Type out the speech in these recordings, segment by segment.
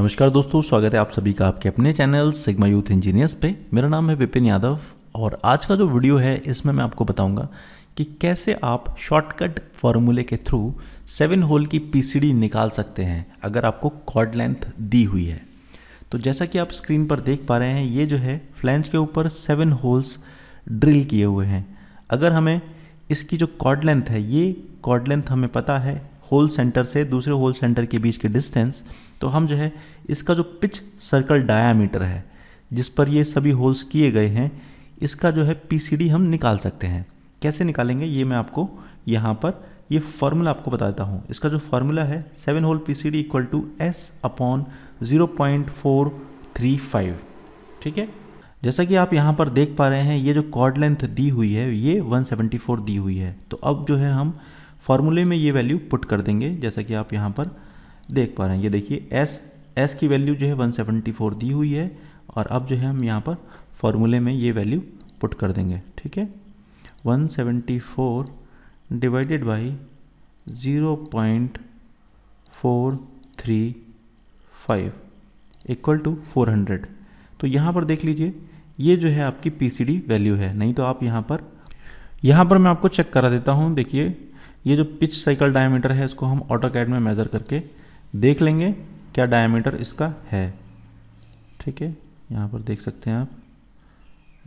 नमस्कार दोस्तों स्वागत है आप सभी का आपके अपने चैनल सिग्मा यूथ इंजीनियर्स पे मेरा नाम है विपिन यादव और आज का जो वीडियो है इसमें मैं आपको बताऊंगा कि कैसे आप शॉर्टकट फॉर्मूले के थ्रू सेवन होल की पीसीडी निकाल सकते हैं अगर आपको कॉर्ड लेंथ दी हुई है तो जैसा कि आप स्क्रीन पर देख पा रहे हैं ये जो है फ्लैंज के ऊपर सेवन होल्स ड्रिल किए हुए हैं अगर हमें इसकी जो कॉर्ड लेंथ है ये कॉर्ड लेंथ हमें पता है होल सेंटर से दूसरे होल सेंटर के बीच के डिस्टेंस तो हम जो है इसका जो पिच सर्कल डायामीटर है जिस पर ये सभी होल्स किए गए हैं इसका जो है पी हम निकाल सकते हैं कैसे निकालेंगे ये मैं आपको यहाँ पर ये फार्मूला आपको बताता हूँ इसका जो फार्मूला है seven whole P C D equal to S upon zero point four three five ठीक है जैसा कि आप यहाँ पर देख पा रहे हैं ये जो कॉर्ड लेंथ दी हुई है ये 174 दी हुई है तो अब जो है हम फार्मूले में ये वैल्यू पुट कर देंगे जैसा कि आप यहाँ पर देख पा रहे हैं ये देखिए एस एस की वैल्यू जो है 174 दी हुई है और अब जो है हम यहाँ पर फार्मूले में ये वैल्यू पुट कर देंगे ठीक है 174 डिवाइडेड बाई 0.435 इक्वल टू 400 तो यहाँ पर देख लीजिए ये जो है आपकी पीसीडी वैल्यू है नहीं तो आप यहाँ पर यहाँ पर मैं आपको चेक करा देता हूँ देखिए ये जो पिच साइकिल डायमीटर है इसको हम ऑटो कैड में मेज़र करके देख लेंगे क्या डायमीटर इसका है ठीक है यहाँ पर देख सकते हैं आप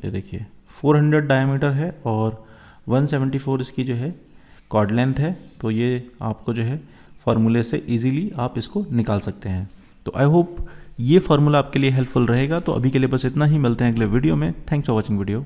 ये देखिए 400 डायमीटर है और 174 इसकी जो है कॉर्ड लेंथ है तो ये आपको जो है फार्मूले से इजीली आप इसको निकाल सकते हैं तो आई होप ये फार्मूला आपके लिए हेल्पफुल रहेगा तो अभी के लिए बस इतना ही मिलते हैं अगले वीडियो में थैंक्स फॉर वॉचिंग वीडियो